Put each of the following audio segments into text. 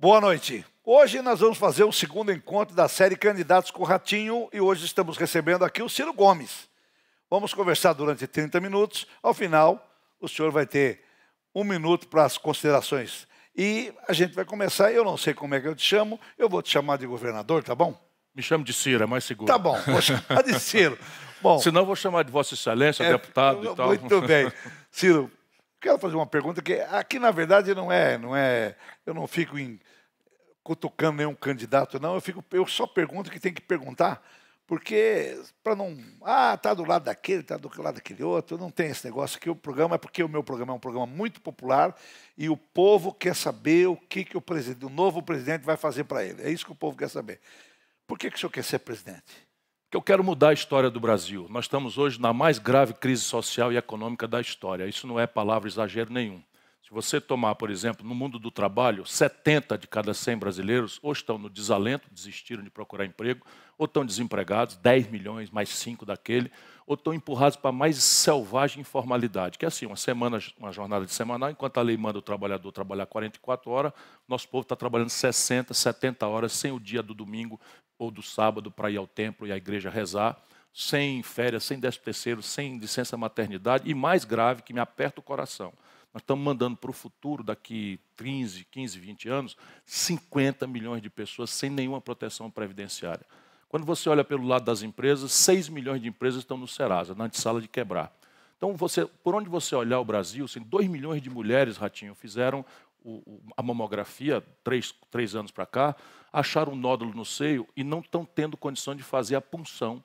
Boa noite. Hoje nós vamos fazer o segundo encontro da série Candidatos com Ratinho e hoje estamos recebendo aqui o Ciro Gomes. Vamos conversar durante 30 minutos. Ao final, o senhor vai ter um minuto para as considerações. E a gente vai começar. Eu não sei como é que eu te chamo, eu vou te chamar de governador, tá bom? Me chame de Ciro, é mais seguro. Tá bom, vou chamar de Ciro. Bom, Senão vou chamar de Vossa Excelência, é, deputado e tal. Muito bem. Ciro, quero fazer uma pergunta que aqui, na verdade, não é. Não é eu não fico em cutucando nenhum candidato, não. Eu, fico, eu só pergunto o que tem que perguntar, porque para não. Ah, tá do lado daquele, tá do lado daquele outro. Não tem esse negócio que o programa é porque o meu programa é um programa muito popular e o povo quer saber o que, que o presidente, o novo presidente vai fazer para ele. É isso que o povo quer saber. Por que, que o senhor quer ser presidente? que eu quero mudar a história do Brasil. Nós estamos hoje na mais grave crise social e econômica da história. Isso não é palavra exagero nenhum. Se você tomar, por exemplo, no mundo do trabalho, 70 de cada 100 brasileiros ou estão no desalento, desistiram de procurar emprego, ou estão desempregados, 10 milhões mais 5 daquele, ou estão empurrados para mais selvagem informalidade, que é assim, uma semana, uma jornada de semanal, enquanto a lei manda o trabalhador trabalhar 44 horas, nosso povo está trabalhando 60, 70 horas, sem o dia do domingo ou do sábado para ir ao templo e à igreja rezar sem férias, sem décimo terceiro, sem licença maternidade, e mais grave, que me aperta o coração, nós estamos mandando para o futuro, daqui 15, 15, 20 anos, 50 milhões de pessoas sem nenhuma proteção previdenciária. Quando você olha pelo lado das empresas, 6 milhões de empresas estão no Serasa, na sala de quebrar. Então, você, por onde você olhar o Brasil, assim, 2 milhões de mulheres, Ratinho, fizeram o, o, a mamografia, três, três anos para cá, acharam um nódulo no seio e não estão tendo condição de fazer a punção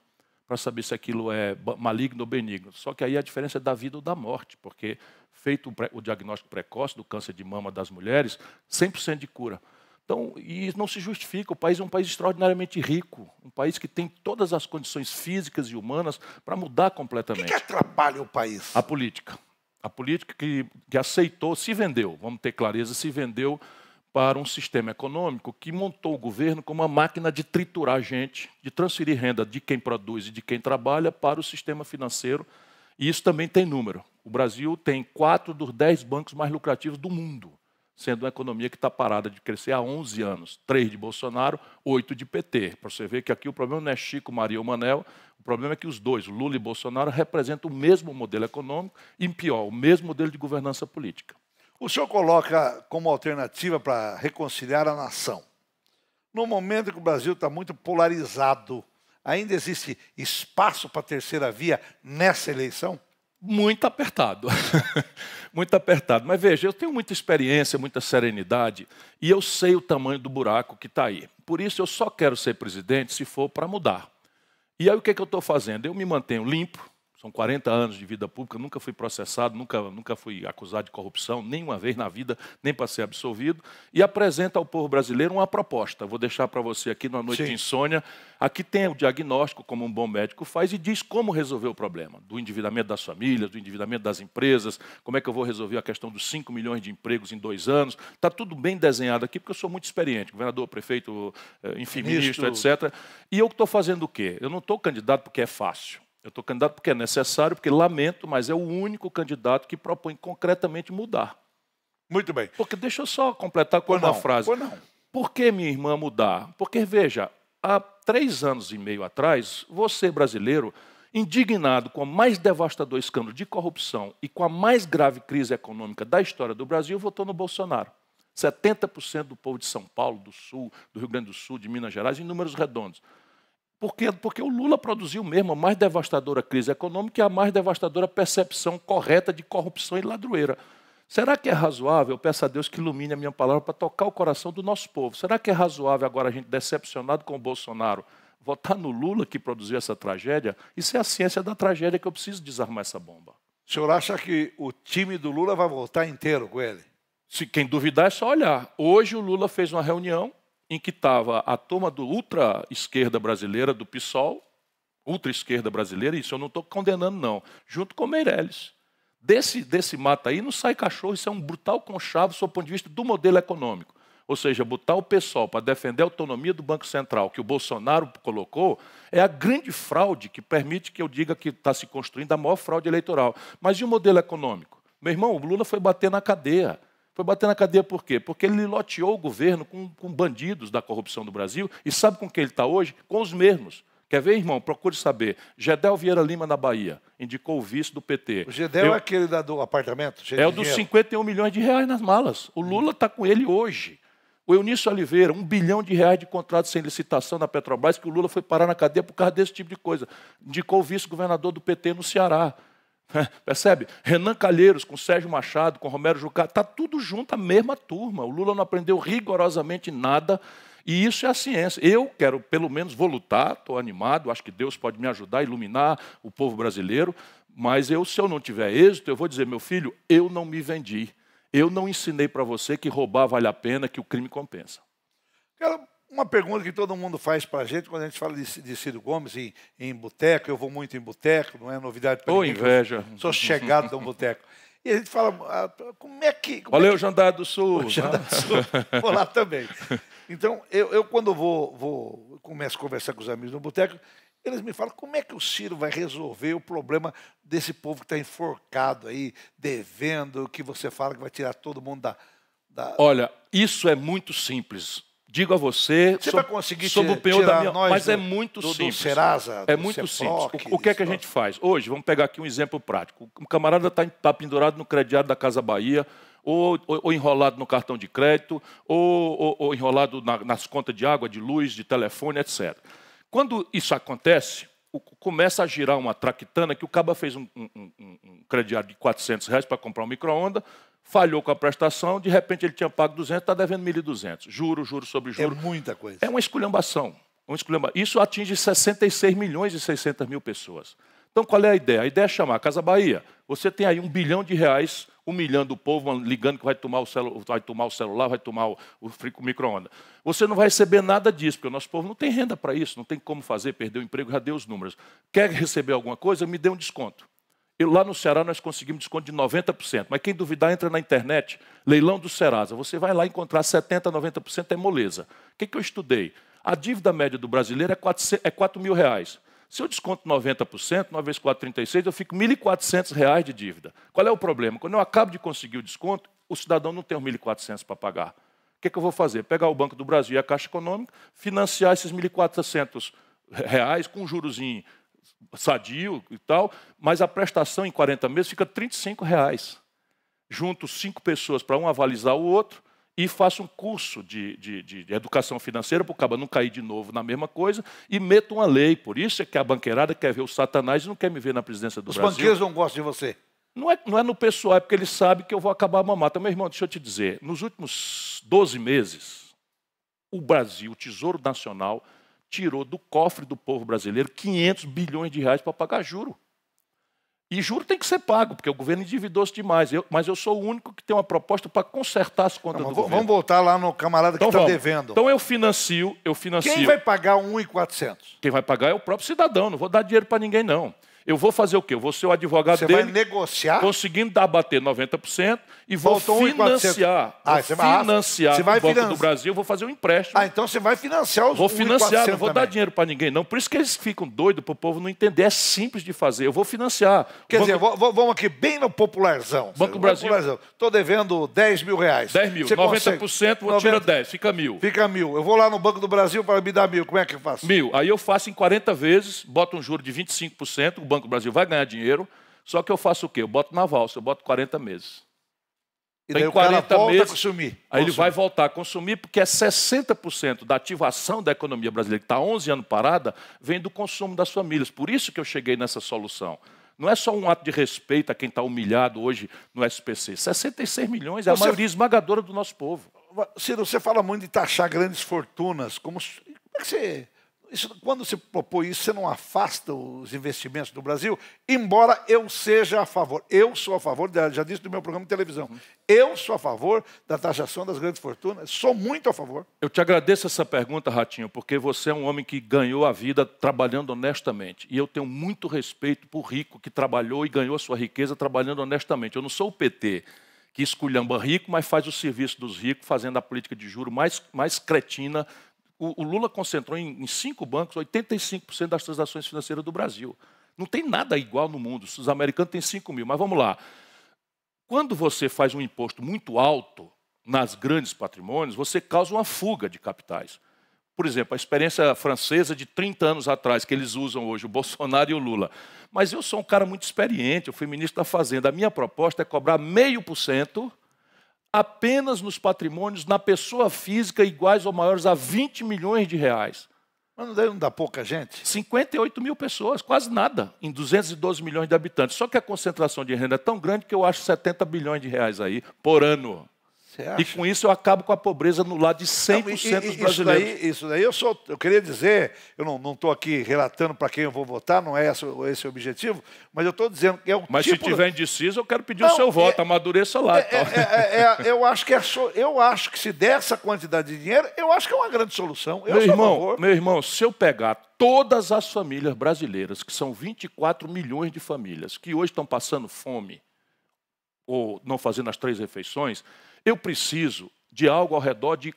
para saber se aquilo é maligno ou benigno. Só que aí a diferença é da vida ou da morte, porque feito o diagnóstico precoce do câncer de mama das mulheres, 100% de cura. Então, e não se justifica. O país é um país extraordinariamente rico, um país que tem todas as condições físicas e humanas para mudar completamente. O que, que atrapalha o país? A política. A política que, que aceitou, se vendeu, vamos ter clareza, se vendeu para um sistema econômico que montou o governo como uma máquina de triturar gente, de transferir renda de quem produz e de quem trabalha para o sistema financeiro. E isso também tem número. O Brasil tem quatro dos dez bancos mais lucrativos do mundo, sendo uma economia que está parada de crescer há 11 anos. Três de Bolsonaro, oito de PT. Para você ver que aqui o problema não é Chico, Maria ou Manel, o problema é que os dois, Lula e Bolsonaro, representam o mesmo modelo econômico e, pior, o mesmo modelo de governança política. O senhor coloca como alternativa para reconciliar a nação. No momento que o Brasil está muito polarizado, ainda existe espaço para a terceira via nessa eleição? Muito apertado. muito apertado. Mas veja, eu tenho muita experiência, muita serenidade, e eu sei o tamanho do buraco que está aí. Por isso, eu só quero ser presidente se for para mudar. E aí, o que, é que eu estou fazendo? Eu me mantenho limpo, são 40 anos de vida pública, nunca fui processado, nunca, nunca fui acusado de corrupção, nenhuma vez na vida, nem para ser absolvido, e apresenta ao povo brasileiro uma proposta. Vou deixar para você aqui numa noite Sim. de insônia. Aqui tem o diagnóstico, como um bom médico faz, e diz como resolver o problema do endividamento das famílias, do endividamento das empresas, como é que eu vou resolver a questão dos 5 milhões de empregos em dois anos. Está tudo bem desenhado aqui, porque eu sou muito experiente, governador, prefeito, eh, enfim, ministro, ministro etc. E eu estou fazendo o quê? Eu não estou candidato porque é fácil. Eu estou candidato porque é necessário, porque lamento, mas é o único candidato que propõe concretamente mudar. Muito bem. Porque deixa eu só completar com Pô, uma não. frase. Pô, não. Por que minha irmã mudar? Porque, veja, há três anos e meio atrás, você, brasileiro, indignado com o mais devastador escândalo de corrupção e com a mais grave crise econômica da história do Brasil, votou no Bolsonaro. 70% do povo de São Paulo, do Sul, do Rio Grande do Sul, de Minas Gerais, em números redondos. Por quê? Porque o Lula produziu mesmo a mais devastadora crise econômica e a mais devastadora percepção correta de corrupção e ladroeira. Será que é razoável, peço a Deus que ilumine a minha palavra para tocar o coração do nosso povo, será que é razoável agora a gente, decepcionado com o Bolsonaro, votar no Lula que produziu essa tragédia? Isso é a ciência da tragédia que eu preciso desarmar essa bomba. O senhor acha que o time do Lula vai voltar inteiro com ele? Se quem duvidar é só olhar. Hoje o Lula fez uma reunião em que estava a turma do ultra-esquerda brasileira, do PSOL, ultra-esquerda brasileira, isso eu não estou condenando, não, junto com Meirelles. Desse, desse mata aí não sai cachorro, isso é um brutal conchavo, do ponto de vista do modelo econômico. Ou seja, botar o pessoal para defender a autonomia do Banco Central, que o Bolsonaro colocou, é a grande fraude que permite que eu diga que está se construindo a maior fraude eleitoral. Mas e o modelo econômico? Meu irmão, o Lula foi bater na cadeia. Foi bater na cadeia por quê? Porque ele loteou o governo com, com bandidos da corrupção do Brasil e sabe com quem ele está hoje? Com os mesmos. Quer ver, irmão? Procure saber. Gedel Vieira Lima, na Bahia, indicou o vice do PT. O Gedel Eu... é aquele da, do apartamento? é o dos 51 milhões de reais nas malas. O hum. Lula está com ele hoje. O Eunício Oliveira, um bilhão de reais de contrato sem licitação na Petrobras, que o Lula foi parar na cadeia por causa desse tipo de coisa. Indicou o vice-governador do PT no Ceará. Percebe? Renan Calheiros com Sérgio Machado, com Romero Jucá, está tudo junto, a mesma turma. O Lula não aprendeu rigorosamente nada e isso é a ciência. Eu quero, pelo menos, vou lutar, estou animado, acho que Deus pode me ajudar a iluminar o povo brasileiro, mas eu, se eu não tiver êxito, eu vou dizer, meu filho, eu não me vendi. Eu não ensinei para você que roubar vale a pena, que o crime compensa. Quero uma pergunta que todo mundo faz para a gente quando a gente fala de, de Ciro Gomes em, em boteco, eu vou muito em boteco, não é novidade para mim inveja. Sou chegado de um boteco. E a gente fala, ah, como é que... Como é Valeu, é que... Jandar do Sul. Jandar né? do Sul, vou lá também. Então, eu, eu quando vou, vou, começo a conversar com os amigos no boteco, eles me falam como é que o Ciro vai resolver o problema desse povo que está enforcado aí, devendo, que você fala que vai tirar todo mundo da, da. Olha, isso é muito simples digo a você, você sob, conseguir o peão da minha, mas é do, é muito do, simples. Do Serasa, é muito Cepoc, simples. O, o que é que a gente faz? Hoje, vamos pegar aqui um exemplo prático. O camarada está tá pendurado no crediário da Casa Bahia, ou, ou, ou, enrolado no cartão de crédito, ou, ou enrolado na, nas contas de água, de luz, de telefone, etc. Quando isso acontece, o, começa a girar uma traquitana que o caba fez um, um, um, um crediário de 400 reais para comprar um micro-ondas, falhou com a prestação, de repente ele tinha pago 200, está devendo 1.200. Juro, juro sobre é juro. É muita coisa. É uma esculhambação. Uma esculhambação. Isso atinge 66 milhões e 600 mil pessoas. Então, qual é a ideia? A ideia é chamar a Casa Bahia. Você tem aí um bilhão de reais humilhando o povo, ligando que vai tomar o, celu... vai tomar o celular, vai tomar o, o micro-ondas. Você não vai receber nada disso, porque o nosso povo não tem renda para isso, não tem como fazer, perdeu o emprego, já deu os números. Quer receber alguma coisa? Me dê um desconto lá no Ceará nós conseguimos desconto de 90%, mas quem duvidar entra na internet, leilão do Serasa. Você vai lá encontrar 70%, 90% é moleza. O que, que eu estudei? A dívida média do brasileiro é 4, é 4 mil reais. Se eu desconto 90%, 9 vezes 4, 36, eu fico 1.400 reais de dívida. Qual é o problema? Quando eu acabo de conseguir o desconto, o cidadão não tem os 1.400 para pagar. O que, que eu vou fazer? Pegar o Banco do Brasil e a Caixa Econômica, financiar esses 1.400 reais com um juros sadio e tal, mas a prestação em 40 meses fica 35 reais. Junto cinco pessoas para um avalizar o outro e faço um curso de, de, de educação financeira para o cabo não cair de novo na mesma coisa e meto uma lei. Por isso é que a banqueirada quer ver o satanás e não quer me ver na presidência do Os Brasil. Os banqueiros não gostam de você. Não é, não é no pessoal, é porque ele sabe que eu vou acabar a mamata. Meu irmão, deixa eu te dizer, nos últimos 12 meses, o Brasil, o Tesouro Nacional, tirou do cofre do povo brasileiro 500 bilhões de reais para pagar juro. E juro tem que ser pago, porque o governo endividou-se demais. Eu, mas eu sou o único que tem uma proposta para consertar as contas não, do vamos governo. Vamos voltar lá no camarada então, que está devendo. Então eu financio, eu financio. Quem vai pagar 1,400? Quem vai pagar é o próprio cidadão, não vou dar dinheiro para ninguém não. Eu vou fazer o quê? Eu vou ser o advogado você dele. Você vai negociar? Conseguindo dar bater 90% e vou Faltou financiar. Um ah, você vai financiar você Banco do Brasil, vou fazer um empréstimo. Ah, então você vai financiar os Vou financiar, não vou também. dar dinheiro para ninguém, não. Por isso que eles ficam doidos para o povo não entender. É simples de fazer. Eu vou financiar. Quer Banco... dizer, vou, vamos aqui bem no popularzão. Banco do Brasil. Estou devendo 10 mil reais. 10 mil. Você 90% consegue... vou tirar 10, fica mil. Fica mil. Eu vou lá no Banco do Brasil para me dar mil. Como é que eu faço? Mil. Aí eu faço em 40 vezes, boto um juro de 25%, o Banco do Brasil vai ganhar dinheiro, só que eu faço o quê? Eu boto na valsa, eu boto 40 meses. E Tem 40 meses. Consumir. Aí consumir. ele vai voltar a consumir, porque é 60% da ativação da economia brasileira, que está 11 anos parada, vem do consumo das famílias. Por isso que eu cheguei nessa solução. Não é só um ato de respeito a quem está humilhado hoje no SPC. 66 milhões é a maioria esmagadora do nosso povo. Ciro, você fala muito de taxar grandes fortunas. Como, como é que você isso, quando se propõe isso, você não afasta os investimentos do Brasil, embora eu seja a favor. Eu sou a favor, já disse no meu programa de televisão, eu sou a favor da taxação das grandes fortunas, sou muito a favor. Eu te agradeço essa pergunta, Ratinho, porque você é um homem que ganhou a vida trabalhando honestamente. E eu tenho muito respeito por rico que trabalhou e ganhou a sua riqueza trabalhando honestamente. Eu não sou o PT que esculhamba rico, mas faz o serviço dos ricos, fazendo a política de juro mais, mais cretina o, o Lula concentrou em, em cinco bancos 85% das transações financeiras do Brasil. Não tem nada igual no mundo. Os americanos têm 5 mil. Mas vamos lá. Quando você faz um imposto muito alto nas grandes patrimônios, você causa uma fuga de capitais. Por exemplo, a experiência francesa de 30 anos atrás, que eles usam hoje, o Bolsonaro e o Lula. Mas eu sou um cara muito experiente, eu fui ministro da Fazenda. A minha proposta é cobrar meio por cento apenas nos patrimônios na pessoa física iguais ou maiores a 20 milhões de reais. Mas não dá, pouca gente? 58 mil pessoas, quase nada, em 212 milhões de habitantes. Só que a concentração de renda é tão grande que eu acho 70 bilhões de reais aí por ano. E com isso eu acabo com a pobreza no lado de 100% não, e, e, dos brasileiros. Isso daí, isso daí eu, sou, eu queria dizer, eu não estou aqui relatando para quem eu vou votar, não é esse, esse o objetivo, mas eu estou dizendo que é um Mas tipo... se tiver indeciso, eu quero pedir não, o seu é, voto, amadureça lá. É é, é, é, é, eu, acho que é eu acho que se der essa quantidade de dinheiro, eu acho que é uma grande solução. Eu meu, irmão, meu irmão, se eu pegar todas as famílias brasileiras, que são 24 milhões de famílias, que hoje estão passando fome, ou não fazendo as três refeições, eu preciso de algo ao redor de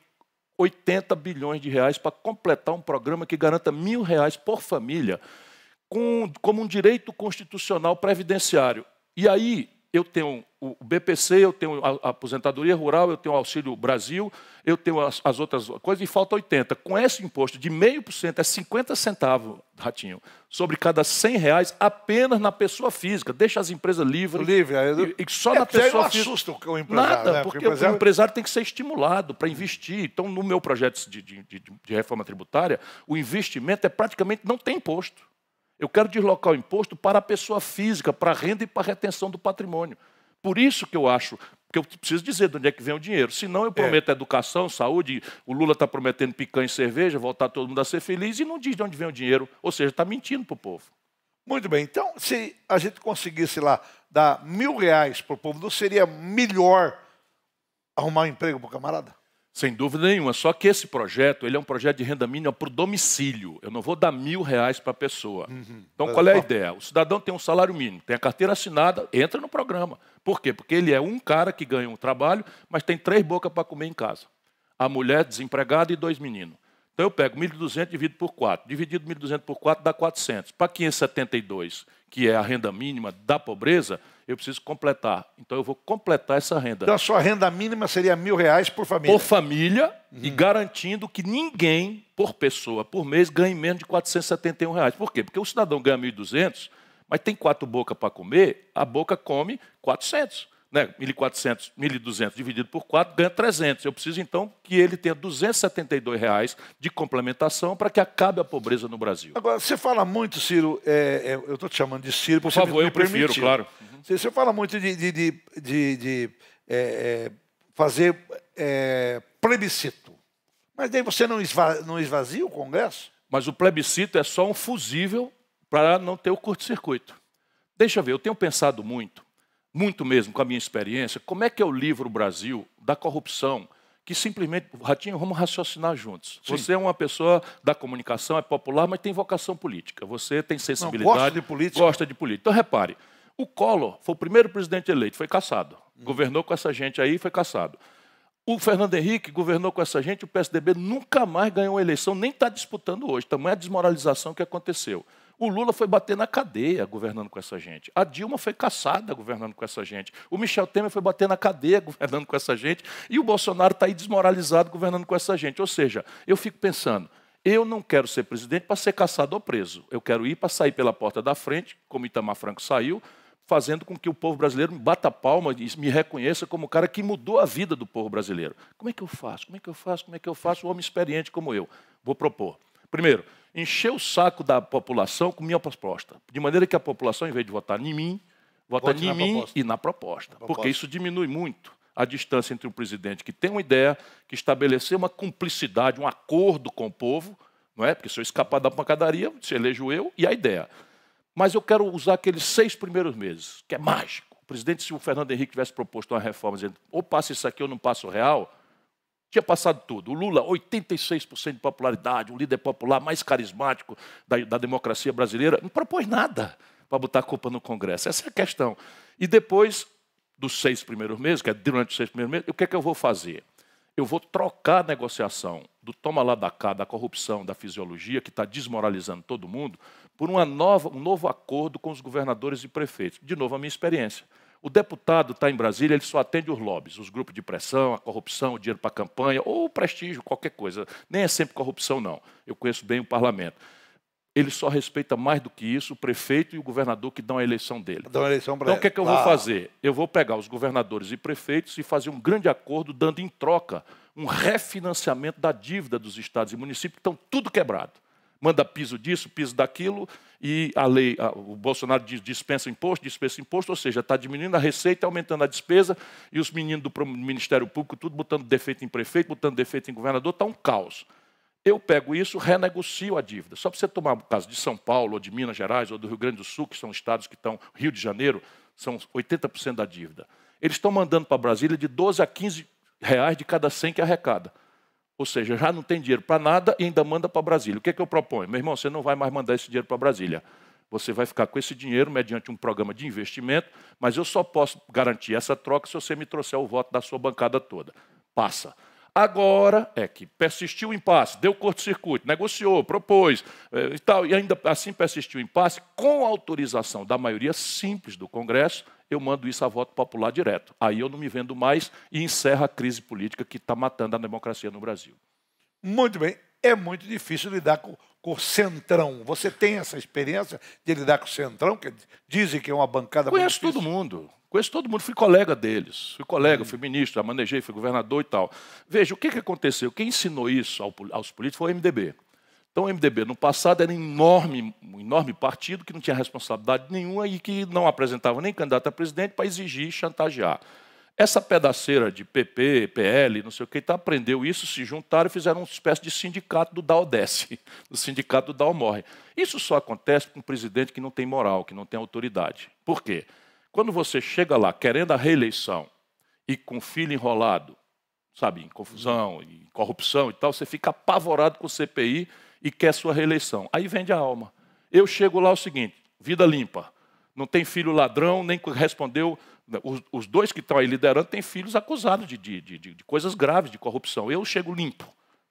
80 bilhões de reais para completar um programa que garanta mil reais por família, com, como um direito constitucional previdenciário. E aí, eu tenho o BPC, eu tenho a aposentadoria rural, eu tenho o Auxílio Brasil, eu tenho as, as outras coisas, e falta 80. Com esse imposto de 0,5%, é 50 centavos, Ratinho, sobre cada 100 reais, apenas na pessoa física. Deixa as empresas livres. Livre. Eu... E, e, só é, na pessoa física. não física. assusta o empresário. Nada, né? porque, porque o, empresário... o empresário... tem que ser estimulado para investir. Então, no meu projeto de, de, de, de reforma tributária, o investimento é praticamente não tem imposto. Eu quero deslocar o imposto para a pessoa física, para a renda e para a retenção do patrimônio. Por isso que eu acho que eu preciso dizer de onde é que vem o dinheiro. Senão eu é. prometo é. educação, saúde, o Lula está prometendo picanha e cerveja, voltar todo mundo a ser feliz e não diz de onde vem o dinheiro. Ou seja, está mentindo para o povo. Muito bem. Então, se a gente conseguisse lá dar mil reais para o povo, não seria melhor arrumar um emprego para o camarada? Sem dúvida nenhuma. Só que esse projeto, ele é um projeto de renda mínima para o domicílio. Eu não vou dar mil reais para a pessoa. Uhum. Então, qual é a ideia? O cidadão tem um salário mínimo, tem a carteira assinada, entra no programa. Por quê? Porque ele é um cara que ganha um trabalho, mas tem três bocas para comer em casa. A mulher desempregada e dois meninos. Então, eu pego 1.200 divido por 4. Dividido 1.200 por 4 dá 400. Para 572 que é a renda mínima da pobreza, eu preciso completar. Então eu vou completar essa renda. Então a sua renda mínima seria mil reais por família? Por família uhum. e garantindo que ninguém, por pessoa, por mês, ganhe menos de 471 reais. Por quê? Porque o cidadão ganha 1.200, mas tem quatro bocas para comer, a boca come 400 né, 1.400, 1.200 dividido por 4 ganha 300. Eu preciso, então, que ele tenha 272 reais de complementação para que acabe a pobreza no Brasil. Agora, você fala muito, Ciro, é, é, eu estou te chamando de Ciro, por favor, me, eu prefiro, permitir. claro. Uhum. Você, você, fala muito de, de, de, de, de é, é fazer é, plebiscito. Mas daí você não esvazia, não esvazia o Congresso? Mas o plebiscito é só um fusível para não ter o curto-circuito. Deixa eu ver, eu tenho pensado muito muito mesmo com a minha experiência, como é que é o livro o Brasil da corrupção que simplesmente, Ratinho, vamos raciocinar juntos. Sim. Você é uma pessoa da comunicação, é popular, mas tem vocação política. Você tem sensibilidade. Não, gosta de política. Gosta de política. Então, repare, o Collor foi o primeiro presidente eleito, foi caçado. Hum. Governou com essa gente aí foi caçado. O Fernando Henrique governou com essa gente, o PSDB nunca mais ganhou uma eleição, nem está disputando hoje. Tamanha então, é a desmoralização que aconteceu. O Lula foi bater na cadeia governando com essa gente. A Dilma foi caçada governando com essa gente. O Michel Temer foi bater na cadeia governando com essa gente. E o Bolsonaro está aí desmoralizado governando com essa gente. Ou seja, eu fico pensando, eu não quero ser presidente para ser caçado ou preso. Eu quero ir para sair pela porta da frente, como Itamar Franco saiu, fazendo com que o povo brasileiro me bata palma e me reconheça como o cara que mudou a vida do povo brasileiro. Como é que eu faço? Como é que eu faço? Como é que eu faço? Um homem experiente como eu. Vou propor Primeiro, encher o saco da população com minha proposta. De maneira que a população, em vez de votar em mim, vota Vote em mim proposta. e na proposta, proposta. Porque isso diminui muito a distância entre um presidente que tem uma ideia, que estabeleceu uma cumplicidade, um acordo com o povo, não é? Porque se eu escapar da pancadaria, se elejo eu e a ideia. Mas eu quero usar aqueles seis primeiros meses, que é mágico. O presidente, se o Fernando Henrique tivesse proposto uma reforma dizendo ou passa isso aqui ou não passa o real, tinha passado tudo. O Lula, 86% de popularidade, o líder popular mais carismático da, da democracia brasileira, não propôs nada para botar a culpa no Congresso. Essa é a questão. E depois dos seis primeiros meses, que é durante os seis primeiros meses, o que é que eu vou fazer? Eu vou trocar a negociação do toma lá da cá, da corrupção, da fisiologia, que está desmoralizando todo mundo, por uma nova, um novo acordo com os governadores e prefeitos. De novo, a minha experiência. O deputado está em Brasília, ele só atende os lobbies, os grupos de pressão, a corrupção, o dinheiro para a campanha, ou o prestígio, qualquer coisa. Nem é sempre corrupção, não. Eu conheço bem o parlamento. Ele só respeita mais do que isso o prefeito e o governador que dão a eleição dele. Dão a eleição para Então, o que é que eu vou fazer? Eu vou pegar os governadores e prefeitos e fazer um grande acordo, dando em troca um refinanciamento da dívida dos estados e municípios que estão tudo quebrado manda piso disso, piso daquilo, e a lei, o Bolsonaro diz dispensa imposto, dispensa imposto, ou seja, está diminuindo a receita, aumentando a despesa, e os meninos do Ministério Público, tudo botando defeito em prefeito, botando defeito em governador, está um caos. Eu pego isso, renegocio a dívida. Só para você tomar o caso de São Paulo, ou de Minas Gerais, ou do Rio Grande do Sul, que são estados que estão, Rio de Janeiro, são 80% da dívida. Eles estão mandando para Brasília de 12 a 15 reais de cada 100 que arrecada. Ou seja, já não tem dinheiro para nada e ainda manda para Brasília. O que, é que eu proponho? Meu irmão, você não vai mais mandar esse dinheiro para Brasília. Você vai ficar com esse dinheiro mediante um programa de investimento, mas eu só posso garantir essa troca se você me trouxer o voto da sua bancada toda. Passa. Agora é que persistiu o impasse, deu curto-circuito, negociou, propôs eh, e tal, e ainda assim persistiu o impasse com autorização da maioria simples do Congresso eu mando isso a voto popular direto. Aí eu não me vendo mais e encerra a crise política que está matando a democracia no Brasil. Muito bem. É muito difícil lidar com, com o Centrão. Você tem essa experiência de lidar com o Centrão, que dizem que é uma bancada Conheço todo mundo. Conheço todo mundo, fui colega deles, fui colega, fui ministro, manejei, fui governador e tal. Veja, o que, que aconteceu? Quem ensinou isso aos políticos foi o MDB. Então o MDB no passado era um enorme, um enorme partido que não tinha responsabilidade nenhuma e que não apresentava nem candidato a presidente para exigir e chantagear. Essa pedaceira de PP, PL, não sei o que, tá, aprendeu isso, se juntaram e fizeram uma espécie de sindicato do desce, do sindicato do morre. Isso só acontece com um presidente que não tem moral, que não tem autoridade. Por quê? Quando você chega lá querendo a reeleição e com o filho enrolado, sabe, em confusão, em corrupção e tal, você fica apavorado com o CPI e quer sua reeleição. Aí vende a alma. Eu chego lá o seguinte, vida limpa. Não tem filho ladrão, nem respondeu. Né, os, os dois que estão aí liderando têm filhos acusados de, de, de, de coisas graves, de corrupção. Eu chego limpo.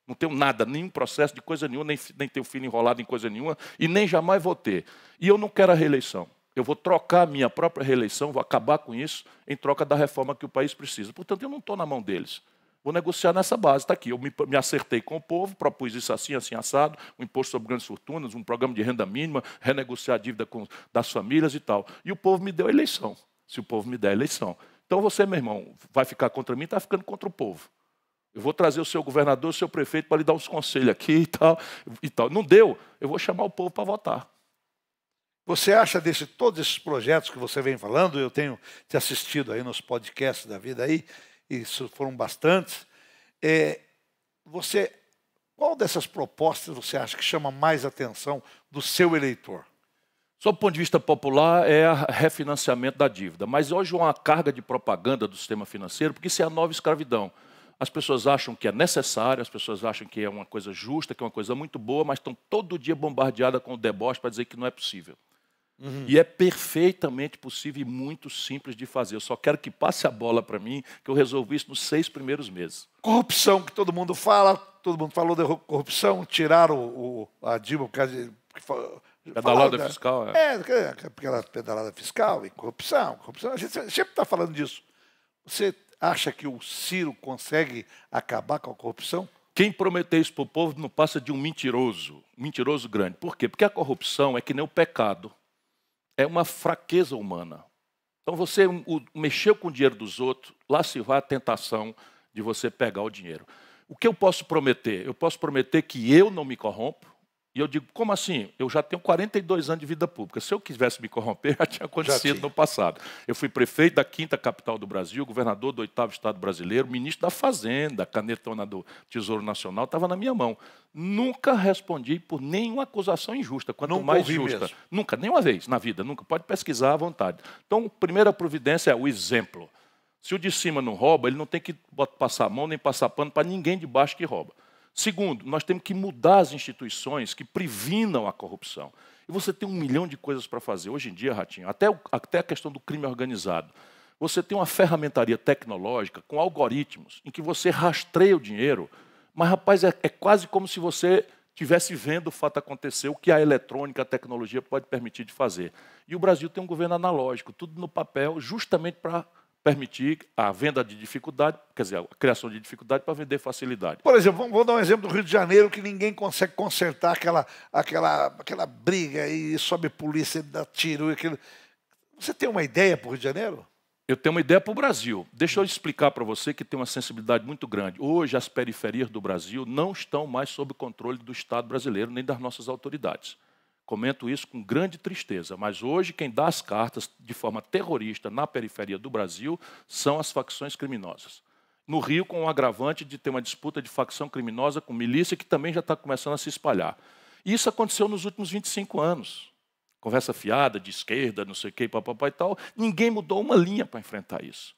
Não tenho nada, nenhum processo de coisa nenhuma, nem, nem tenho filho enrolado em coisa nenhuma, e nem jamais vou ter. E eu não quero a reeleição. Eu vou trocar a minha própria reeleição, vou acabar com isso, em troca da reforma que o país precisa. Portanto, eu não estou na mão deles. Vou negociar nessa base, está aqui. Eu me, me, acertei com o povo, propus isso assim, assim, assado, um imposto sobre grandes fortunas, um programa de renda mínima, renegociar a dívida com, das famílias e tal. E o povo me deu a eleição, se o povo me der a eleição. Então você, meu irmão, vai ficar contra mim, está ficando contra o povo. Eu vou trazer o seu governador, o seu prefeito para lhe dar uns conselhos aqui e tal, e tal. Não deu, eu vou chamar o povo para votar. Você acha desse todos esses projetos que você vem falando, eu tenho te assistido aí nos podcasts da vida aí, isso foram bastantes, é, você, qual dessas propostas você acha que chama mais atenção do seu eleitor? Sob o ponto de vista popular, é o refinanciamento da dívida. Mas hoje há uma carga de propaganda do sistema financeiro, porque isso é a nova escravidão. As pessoas acham que é necessário, as pessoas acham que é uma coisa justa, que é uma coisa muito boa, mas estão todo dia bombardeadas com o deboche para dizer que não é possível. Uhum. E é perfeitamente possível e muito simples de fazer. Eu só quero que passe a bola para mim, que eu resolvi isso nos seis primeiros meses. Corrupção, que todo mundo fala, todo mundo falou de corrupção, tiraram o, o, a Dilma por causa de. Pedalada fiscal, é. É, aquela pedalada fiscal e corrupção. corrupção. A gente sempre está falando disso. Você acha que o Ciro consegue acabar com a corrupção? Quem prometeu isso para o povo não passa de um mentiroso, mentiroso grande. Por quê? Porque a corrupção é que nem o pecado é uma fraqueza humana. Então você mexeu com o dinheiro dos outros, lá se vai a tentação de você pegar o dinheiro. O que eu posso prometer? Eu posso prometer que eu não me corrompo, e eu digo, como assim? Eu já tenho 42 anos de vida pública. Se eu quisesse me corromper, já tinha acontecido já tinha. no passado. Eu fui prefeito da quinta capital do Brasil, governador do oitavo estado brasileiro, ministro da Fazenda, canetona do Tesouro Nacional, estava na minha mão. Nunca respondi por nenhuma acusação injusta, quanto nunca mais justa. Mesmo. Nunca, nenhuma vez na vida, nunca. Pode pesquisar à vontade. Então, primeira providência é o exemplo. Se o de cima não rouba, ele não tem que passar a mão nem passar pano para ninguém de baixo que rouba. Segundo, nós temos que mudar as instituições que previnam a corrupção. E você tem um milhão de coisas para fazer. Hoje em dia, Ratinho, até, o, até a questão do crime organizado. Você tem uma ferramentaria tecnológica com algoritmos em que você rastreia o dinheiro, mas, rapaz, é, é quase como se você estivesse vendo o fato acontecer, o que a eletrônica, a tecnologia pode permitir de fazer. E o Brasil tem um governo analógico, tudo no papel, justamente para permitir a venda de dificuldade, quer dizer, a criação de dificuldade para vender facilidade. Por exemplo, vamos, dar um exemplo do Rio de Janeiro que ninguém consegue consertar aquela, aquela, aquela briga e sobe polícia, dá tiro aquilo. Você tem uma ideia para o Rio de Janeiro? Eu tenho uma ideia para o Brasil. Deixa eu explicar para você que tem uma sensibilidade muito grande. Hoje, as periferias do Brasil não estão mais sob controle do Estado brasileiro nem das nossas autoridades. Comento isso com grande tristeza, mas hoje quem dá as cartas de forma terrorista na periferia do Brasil são as facções criminosas. No Rio, com o agravante de ter uma disputa de facção criminosa com milícia que também já está começando a se espalhar. E isso aconteceu nos últimos 25 anos. Conversa fiada, de esquerda, não sei o quê, papapá e tal. Ninguém mudou uma linha para enfrentar isso.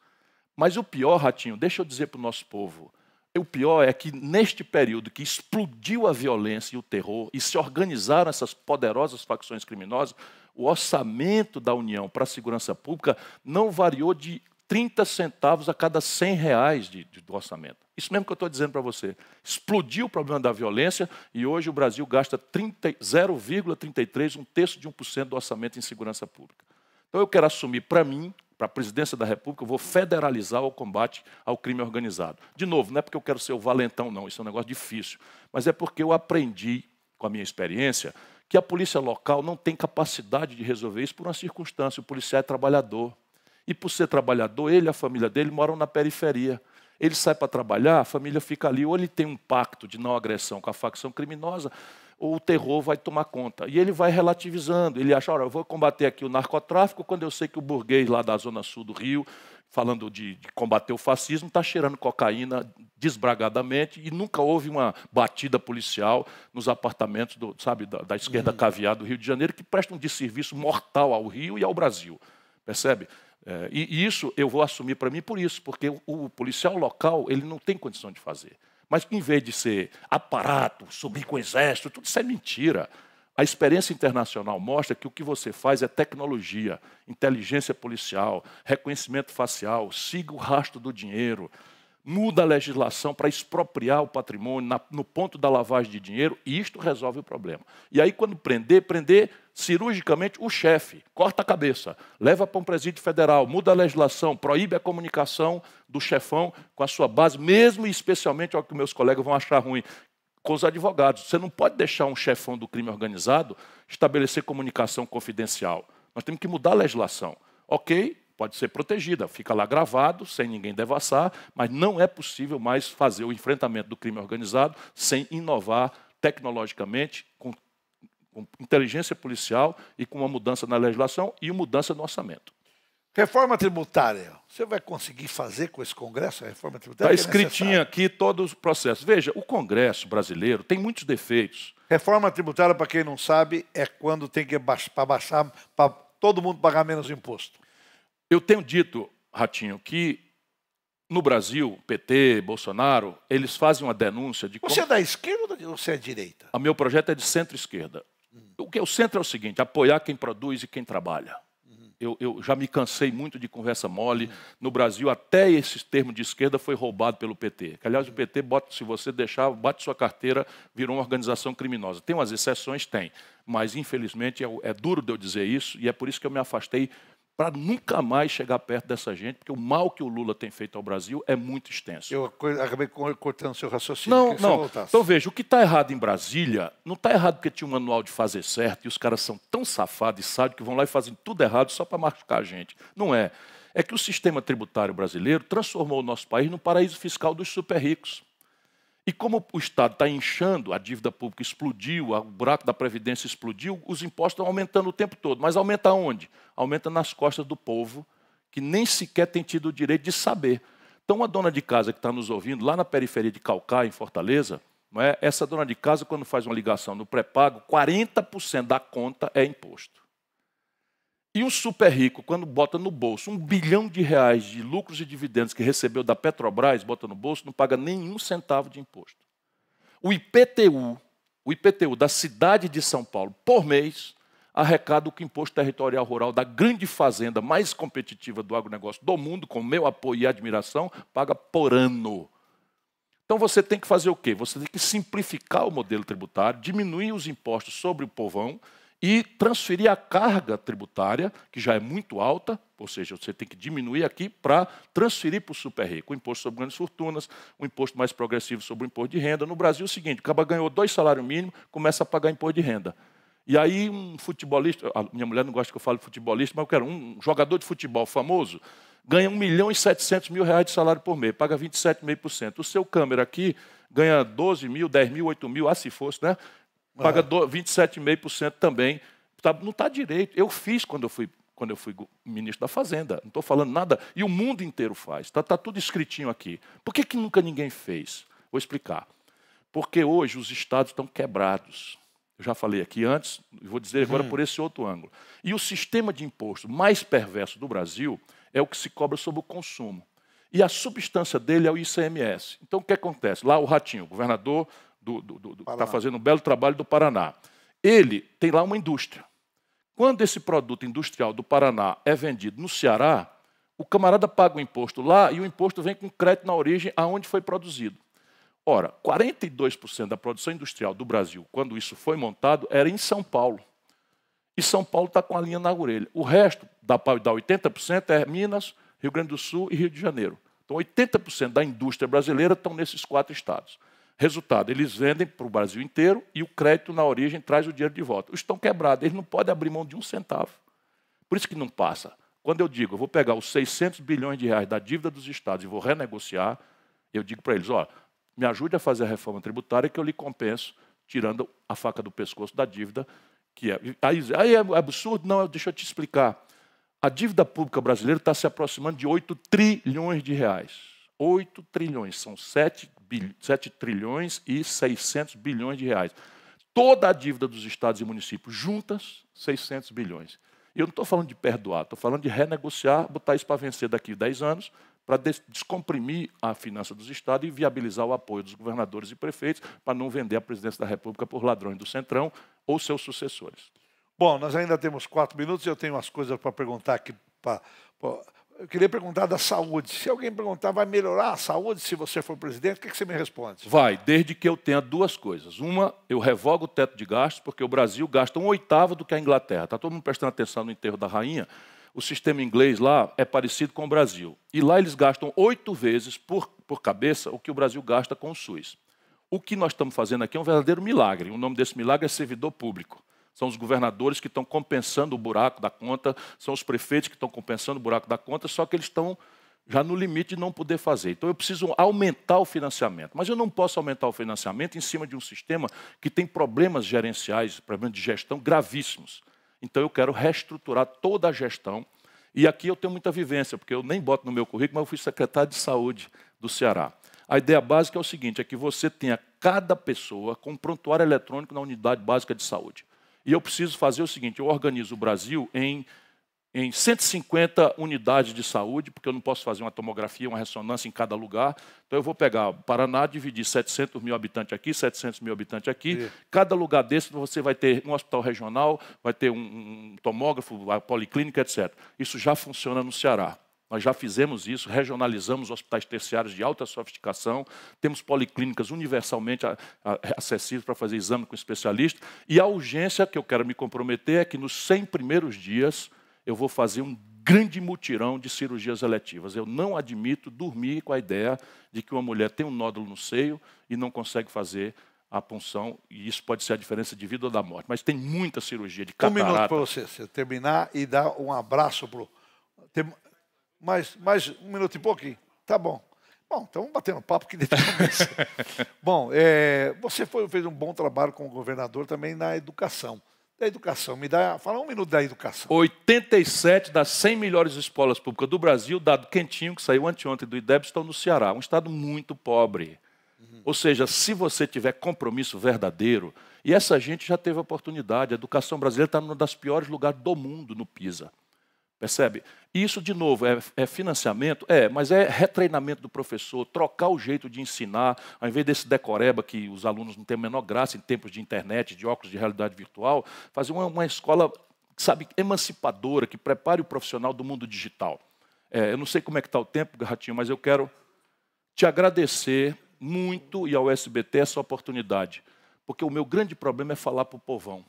Mas o pior, Ratinho, deixa eu dizer para o nosso povo: o pior é que neste período que explodiu a violência e o terror e se organizaram essas poderosas facções criminosas, o orçamento da União para a segurança pública não variou de 30 centavos a cada 100 reais de, de, do orçamento. Isso mesmo que eu estou dizendo para você. Explodiu o problema da violência e hoje o Brasil gasta 0,33, um terço de 1% do orçamento em segurança pública. Então eu quero assumir para mim, para a presidência da República, eu vou federalizar o combate ao crime organizado. De novo, não é porque eu quero ser o valentão, não, isso é um negócio difícil, mas é porque eu aprendi, com a minha experiência, que a polícia local não tem capacidade de resolver isso por uma circunstância. O policial é trabalhador. E por ser trabalhador, ele e a família dele moram na periferia. Ele sai para trabalhar, a família fica ali, ou ele tem um pacto de não agressão com a facção criminosa, o terror vai tomar conta. E ele vai relativizando, ele acha, olha, eu vou combater aqui o narcotráfico quando eu sei que o burguês lá da zona sul do Rio, falando de, de combater o fascismo, está cheirando cocaína desbragadamente e nunca houve uma batida policial nos apartamentos do, sabe, da, da esquerda uhum. caviar do Rio de Janeiro, que presta um desserviço mortal ao Rio e ao Brasil. Percebe? É, e, isso eu vou assumir para mim por isso, porque o, o policial local ele não tem condição de fazer mas que em vez de ser aparato, subir com o exército, tudo isso é mentira. A experiência internacional mostra que o que você faz é tecnologia, inteligência policial, reconhecimento facial, siga o rastro do dinheiro, muda a legislação para expropriar o patrimônio na, no ponto da lavagem de dinheiro, e isto resolve o problema. E aí, quando prender, prender cirurgicamente o chefe, corta a cabeça, leva para um presídio federal, muda a legislação, proíbe a comunicação do chefão com a sua base, mesmo e especialmente, é o que meus colegas vão achar ruim, com os advogados. Você não pode deixar um chefão do crime organizado estabelecer comunicação confidencial. Nós temos que mudar a legislação. Ok, pode ser protegida, fica lá gravado, sem ninguém devassar, mas não é possível mais fazer o enfrentamento do crime organizado sem inovar tecnologicamente, com, com inteligência policial e com uma mudança na legislação e uma mudança no orçamento. Reforma tributária. Você vai conseguir fazer com esse Congresso a reforma tributária? Está é escritinho é aqui todos os processos. Veja, o Congresso brasileiro tem muitos defeitos. Reforma tributária, para quem não sabe, é quando tem que baixar, para todo mundo pagar menos imposto. Eu tenho dito, Ratinho, que no Brasil, PT, Bolsonaro, eles fazem uma denúncia de. Você como... é da esquerda ou você é da direita? O meu projeto é de centro-esquerda. Uhum. O, que, é o centro é o seguinte: apoiar quem produz e quem trabalha. Uhum. Eu, eu, já me cansei muito de conversa mole. Uhum. No Brasil, até esse termo de esquerda foi roubado pelo PT. Que, aliás, o PT, bota, se você deixar, bate sua carteira, virou uma organização criminosa. Tem umas exceções? Tem. Mas, infelizmente, é, é duro de eu dizer isso, e é por isso que eu me afastei para nunca mais chegar perto dessa gente, porque o mal que o Lula tem feito ao Brasil é muito extenso. Eu acabei cortando seu raciocínio. Não, não. Então veja, o que está errado em Brasília não está errado porque tinha um manual de fazer certo e os caras são tão safados e sábios que vão lá e fazem tudo errado só para machucar a gente. Não é. É que o sistema tributário brasileiro transformou o nosso país no paraíso fiscal dos super ricos. E como o Estado está inchando, a dívida pública explodiu, o buraco da Previdência explodiu, os impostos estão aumentando o tempo todo. Mas aumenta onde? Aumenta nas costas do povo, que nem sequer tem tido o direito de saber. Então, a dona de casa que está nos ouvindo, lá na periferia de Calcá, em Fortaleza, é? essa dona de casa, quando faz uma ligação no pré-pago, 40% da conta é imposto. E um super rico, quando bota no bolso um bilhão de reais de lucros e dividendos que recebeu da Petrobras, bota no bolso, não paga nenhum centavo de imposto. O IPTU, o IPTU da cidade de São Paulo, por mês, arrecada o que imposto territorial rural da grande fazenda mais competitiva do agronegócio do mundo, com meu apoio e admiração, paga por ano. Então você tem que fazer o quê? Você tem que simplificar o modelo tributário, diminuir os impostos sobre o povão e transferir a carga tributária, que já é muito alta, ou seja, você tem que diminuir aqui para transferir para o super rico. O imposto sobre grandes fortunas, o imposto mais progressivo sobre o imposto de renda. No Brasil é o seguinte, o cara ganhou dois salários mínimos, começa a pagar imposto de renda. E aí um futebolista, minha mulher não gosta que eu fale futebolista, mas eu quero um jogador de futebol famoso, ganha 1 milhão e 700 mil reais de salário por mês, paga 27,5%. O seu câmera aqui ganha 12 mil, 10 mil, 8 mil, ah, se fosse, né? paga 27,5% é. também. Tá, não está direito. Eu fiz quando eu fui quando eu fui ministro da Fazenda. Não estou falando nada. E o mundo inteiro faz. Está tá tudo escritinho aqui. Por que, que nunca ninguém fez? Vou explicar. Porque hoje os estados estão quebrados. Eu já falei aqui antes, vou dizer agora hum. por esse outro ângulo. E o sistema de imposto mais perverso do Brasil é o que se cobra sobre o consumo. E a substância dele é o ICMS. Então o que acontece? Lá o Ratinho, o governador, do, do, do, está fazendo um belo trabalho do Paraná. Ele tem lá uma indústria. Quando esse produto industrial do Paraná é vendido no Ceará, o camarada paga o imposto lá e o imposto vem com crédito na origem aonde foi produzido. Ora, 42% da produção industrial do Brasil, quando isso foi montado, era em São Paulo. E São Paulo está com a linha na orelha. O resto, da para 80%, é Minas, Rio Grande do Sul e Rio de Janeiro. Então, 80% da indústria brasileira estão nesses quatro estados. Resultado, eles vendem para o Brasil inteiro e o crédito na origem traz o dinheiro de volta. Estão quebrados, eles não podem abrir mão de um centavo. Por isso que não passa. Quando eu digo, eu vou pegar os 600 bilhões de reais da dívida dos estados e vou renegociar, eu digo para eles, ó, me ajude a fazer a reforma tributária que eu lhe compenso, tirando a faca do pescoço da dívida, que é... Aí, é absurdo? Não, deixa eu te explicar. A dívida pública brasileira está se aproximando de 8 trilhões de reais. 8 trilhões, são 7 7 trilhões e 600 bilhões de reais. Toda a dívida dos estados e municípios juntas, 600 bilhões. E eu não estou falando de perdoar, estou falando de renegociar, botar isso para vencer daqui a 10 anos, para descomprimir a finança dos estados e viabilizar o apoio dos governadores e prefeitos para não vender a presidência da República por ladrões do Centrão ou seus sucessores. Bom, nós ainda temos quatro minutos e eu tenho umas coisas para perguntar aqui para eu queria perguntar da saúde. Se alguém perguntar, vai melhorar a saúde se você for presidente, o que, é que você me responde? Vai, desde que eu tenha duas coisas. Uma, eu revogo o teto de gastos, porque o Brasil gasta um oitavo do que a Inglaterra. Está todo mundo prestando atenção no enterro da rainha. O sistema inglês lá é parecido com o Brasil. E lá eles gastam oito vezes por, por cabeça o que o Brasil gasta com o SUS. O que nós estamos fazendo aqui é um verdadeiro milagre. O nome desse milagre é servidor público. São os governadores que estão compensando o buraco da conta, são os prefeitos que estão compensando o buraco da conta, só que eles estão já no limite de não poder fazer. Então eu preciso aumentar o financiamento. Mas eu não posso aumentar o financiamento em cima de um sistema que tem problemas gerenciais, problemas de gestão gravíssimos. Então eu quero reestruturar toda a gestão. E aqui eu tenho muita vivência, porque eu nem boto no meu currículo, mas eu fui secretário de saúde do Ceará. A ideia básica é o seguinte: é que você tenha cada pessoa com um prontuário eletrônico na unidade básica de saúde. E eu preciso fazer o seguinte: eu organizo o Brasil em, em 150 unidades de saúde, porque eu não posso fazer uma tomografia, uma ressonância em cada lugar. Então eu vou pegar Paraná, dividir 700 mil habitantes aqui, 700 mil habitantes aqui. Cada lugar desse você vai ter um hospital regional, vai ter um, um tomógrafo, a policlínica, etc. Isso já funciona no Ceará. Nós já fizemos isso, regionalizamos hospitais terciários de alta sofisticação, temos policlínicas universalmente acessíveis para fazer exame com especialista. E a urgência que eu quero me comprometer é que nos 100 primeiros dias eu vou fazer um grande mutirão de cirurgias eletivas. Eu não admito dormir com a ideia de que uma mulher tem um nódulo no seio e não consegue fazer a punção, e isso pode ser a diferença de vida ou da morte. Mas tem muita cirurgia de catarata. Um minuto para você, terminar e dar um abraço para o... Mais, mais um minuto e pouco? Tá bom. Bom, então vamos batendo papo que depois. começa. bom, é, você foi, fez um bom trabalho como governador também na educação. Da educação, me dá, fala um minuto da educação. 87 das 100 melhores escolas públicas do Brasil, dado quentinho que saiu anteontem do IDEB, estão no Ceará, um estado muito pobre. Uhum. Ou seja, se você tiver compromisso verdadeiro, e essa gente já teve a oportunidade, a educação brasileira está num dos piores lugares do mundo no PISA. Percebe? Isso, de novo, é, é, financiamento? É, mas é retreinamento do professor, trocar o jeito de ensinar, ao invés desse decoreba que os alunos não têm a menor graça em tempos de internet, de óculos de realidade virtual, fazer uma, uma escola, sabe, emancipadora, que prepare o profissional do mundo digital. É, eu não sei como é que está o tempo, Garratinho, mas eu quero te agradecer muito e ao SBT essa oportunidade, porque o meu grande problema é falar para o povão.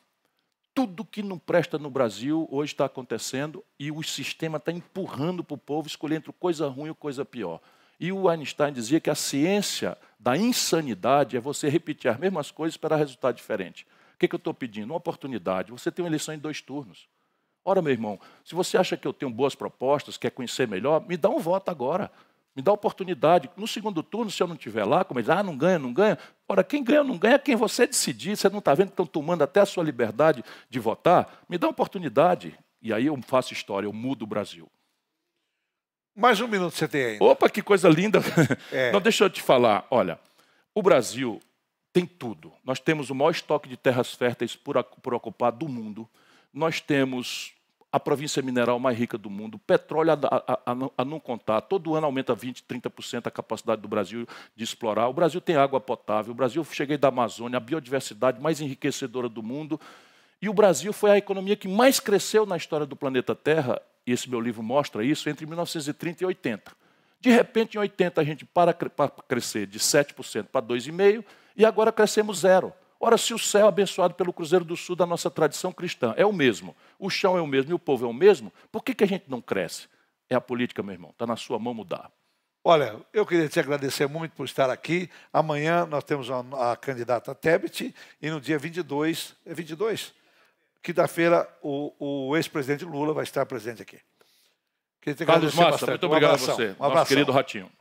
Tudo que não presta no Brasil hoje está acontecendo e o sistema está empurrando para o povo escolher entre coisa ruim ou coisa pior. E o Einstein dizia que a ciência da insanidade é você repetir as mesmas coisas para resultado diferente. O que, é que eu estou pedindo? Uma oportunidade. Você tem uma eleição em dois turnos. Ora, meu irmão, se você acha que eu tenho boas propostas, quer conhecer melhor, me dá um voto agora. Me dá oportunidade. No segundo turno, se eu não estiver lá, como ele diz, ah, não ganha, não ganha, Ora, quem ganha ou não ganha é quem você decidir. Você não está vendo que estão tomando até a sua liberdade de votar? Me dá uma oportunidade. E aí eu faço história, eu mudo o Brasil. Mais um minuto você tem aí. Opa, que coisa linda. É. Não, deixa eu te falar. Olha, o Brasil tem tudo. Nós temos o maior estoque de terras férteis por, por ocupar do mundo. Nós temos a província mineral mais rica do mundo, petróleo a, a, a, a, não contar, todo ano aumenta 20%, 30% a capacidade do Brasil de explorar. O Brasil tem água potável, o Brasil, cheguei da Amazônia, a biodiversidade mais enriquecedora do mundo. E o Brasil foi a economia que mais cresceu na história do planeta Terra, e esse meu livro mostra isso, entre 1930 e 80. De repente, em 80, a gente para, para crescer de 7% para 2,5%, e agora crescemos zero. Ora, se o céu abençoado pelo Cruzeiro do Sul da nossa tradição cristã é o mesmo, o chão é o mesmo e o povo é o mesmo, por que, que a gente não cresce? É a política, meu irmão. Está na sua mão mudar. Olha, eu queria te agradecer muito por estar aqui. Amanhã nós temos a, a candidata Tebet e no dia 22, é 22? Quinta-feira, o, o ex-presidente Lula vai estar presente aqui. Carlos Massa, bastante. muito obrigado um a você, um nosso querido Ratinho.